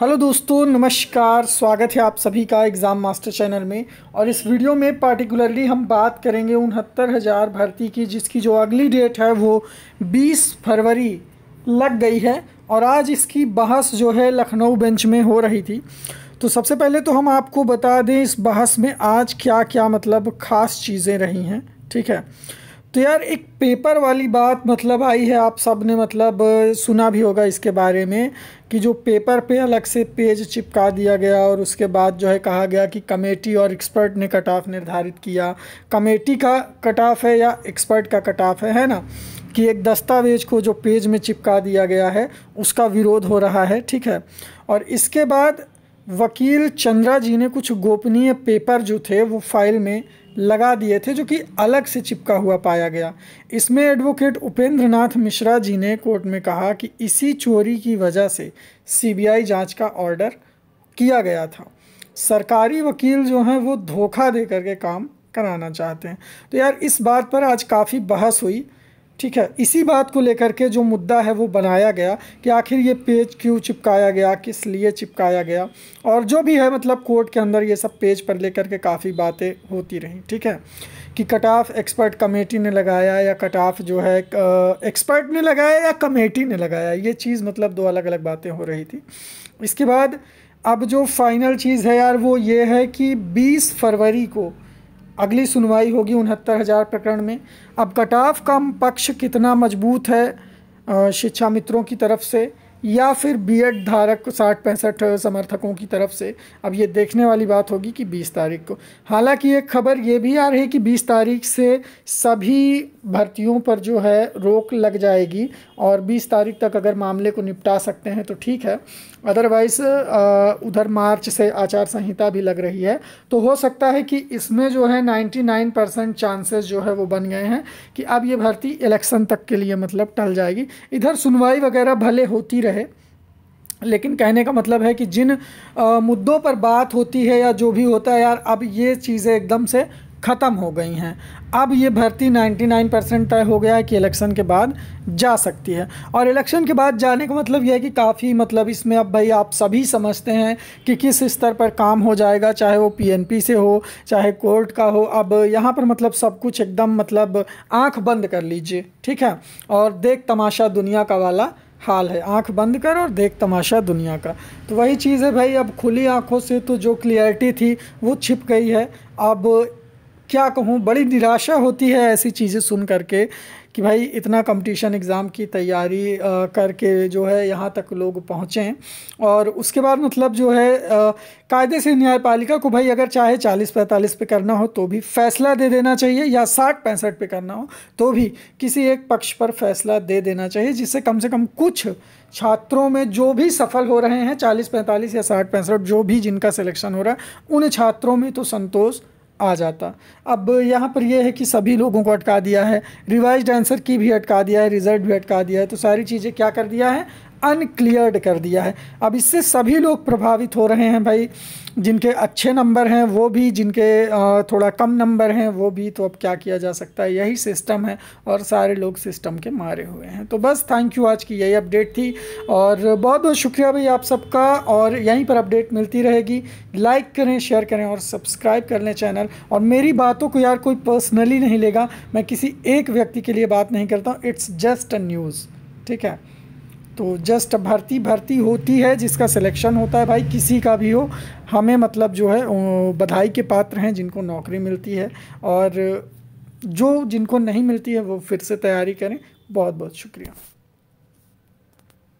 hello दोस्तों नमस्कार स्वागत है आप सभी का एग्ज़ाम मास्टर चैनल में और इस वीडियो में पार्टिकुलरली हम बात करेंगे उनहत्तर हज़ार भर्ती की जिसकी जो अगली डेट है वो 20 फरवरी लग गई है और आज इसकी बहस जो है लखनऊ बेंच में हो रही थी तो सबसे पहले तो हम आपको बता दें इस बहस में आज क्या क्या मतलब ख़ास चीज़ें रही हैं ठीक है तो यार एक पेपर वाली बात मतलब आई है आप सब ने मतलब सुना भी होगा इसके बारे में कि जो पेपर पे अलग से पेज चिपका दिया गया और उसके बाद जो है कहा गया कि कमेटी और एक्सपर्ट ने कट ऑफ निर्धारित किया कमेटी का कट ऑफ है या एक्सपर्ट का कट ऑफ है है ना कि एक दस्तावेज को जो पेज में चिपका दिया गया है उसका विरोध हो रहा है ठीक है और इसके बाद वकील चंद्रा जी ने कुछ गोपनीय पेपर जो थे वो फाइल में लगा दिए थे जो कि अलग से चिपका हुआ पाया गया इसमें एडवोकेट उपेंद्र नाथ मिश्रा जी ने कोर्ट में कहा कि इसी चोरी की वजह से सीबीआई जांच का ऑर्डर किया गया था सरकारी वकील जो हैं वो धोखा दे करके काम कराना चाहते हैं तो यार इस बात पर आज काफ़ी बहस हुई ठीक है इसी बात को लेकर के जो मुद्दा है वो बनाया गया कि आखिर ये पेज क्यों चिपकाया गया किस लिए चिपकाया गया और जो भी है मतलब कोर्ट के अंदर ये सब पेज पर लेकर के काफ़ी बातें होती रहीं ठीक है कि कट ऑफ एक्सपर्ट कमेटी ने लगाया या कट ऑफ जो है एक्सपर्ट ने लगाया या कमेटी ने लगाया ये चीज़ मतलब दो अलग अलग बातें हो रही थी इसके बाद अब जो फाइनल चीज़ है यार वो ये है कि 20 फरवरी को अगली सुनवाई होगी उनहत्तर हज़ार प्रकरण में अब कटाफ का पक्ष कितना मजबूत है शिक्षा मित्रों की तरफ से या फिर बीएड धारक साठ पैंसठ समर्थकों की तरफ से अब ये देखने वाली बात होगी कि 20 तारीख को हालांकि एक खबर ये भी आ रही है कि 20 तारीख से सभी भर्तियों पर जो है रोक लग जाएगी और 20 तारीख तक अगर मामले को निपटा सकते हैं तो ठीक है अदरवाइज़ उधर मार्च से आचार संहिता भी लग रही है तो हो सकता है कि इसमें जो है 99 परसेंट चांसेस जो है वो बन गए हैं कि अब ये भर्ती इलेक्शन तक के लिए मतलब टल जाएगी इधर सुनवाई वगैरह भले होती रहे लेकिन कहने का मतलब है कि जिन आ, मुद्दों पर बात होती है या जो भी होता है यार अब ये चीज़ें एकदम से ख़त्म हो गई हैं अब ये भर्ती 99 परसेंट तय हो गया है कि इलेक्शन के बाद जा सकती है और इलेक्शन के बाद जाने का मतलब यह है कि काफ़ी मतलब इसमें अब भाई आप सभी समझते हैं कि किस स्तर पर काम हो जाएगा चाहे वो पीएनपी से हो चाहे कोर्ट का हो अब यहाँ पर मतलब सब कुछ एकदम मतलब आँख बंद कर लीजिए ठीक है और देख तमाशा दुनिया का वाला हाल है आंख बंद कर और देख तमाशा दुनिया का तो वही चीज़ है भाई अब खुली आंखों से तो जो क्लियरिटी थी वो छिप गई है अब क्या कहूँ बड़ी निराशा होती है ऐसी चीज़ें सुन करके कि भाई इतना कंपटीशन एग्ज़ाम की तैयारी करके जो है यहाँ तक लोग पहुँचें और उसके बाद मतलब जो है कायदे से न्यायपालिका को भाई अगर चाहे चालीस पैंतालीस पे करना हो तो भी फैसला दे देना चाहिए या साठ पैंसठ पे करना हो तो भी किसी एक पक्ष पर फैसला दे देना चाहिए जिससे कम से कम कुछ छात्रों में जो भी सफल हो रहे हैं चालीस पैंतालीस या साठ पैंसठ जो भी जिनका सिलेक्शन हो रहा है उन छात्रों में तो संतोष आ जाता अब यहाँ पर यह है कि सभी लोगों को अटका दिया है रिवाइज आंसर की भी अटका दिया है रिजल्ट भी अटका दिया है तो सारी चीज़ें क्या कर दिया है अनक्लियर्ड कर दिया है अब इससे सभी लोग प्रभावित हो रहे हैं भाई जिनके अच्छे नंबर हैं वो भी जिनके थोड़ा कम नंबर हैं वो भी तो अब क्या किया जा सकता है यही सिस्टम है और सारे लोग सिस्टम के मारे हुए हैं तो बस थैंक यू आज की यही अपडेट थी और बहुत बहुत शुक्रिया भाई आप सबका और यहीं पर अपडेट मिलती रहेगी लाइक करें शेयर करें और सब्सक्राइब कर लें चैनल और मेरी बातों को यार कोई पर्सनली नहीं लेगा मैं किसी एक व्यक्ति के लिए बात नहीं करता इट्स जस्ट अ न्यूज़ ठीक है तो जस्ट भर्ती भर्ती होती है जिसका सिलेक्शन होता है भाई किसी का भी हो हमें मतलब जो है बधाई के पात्र हैं जिनको नौकरी मिलती है और जो जिनको नहीं मिलती है वो फिर से तैयारी करें बहुत बहुत शुक्रिया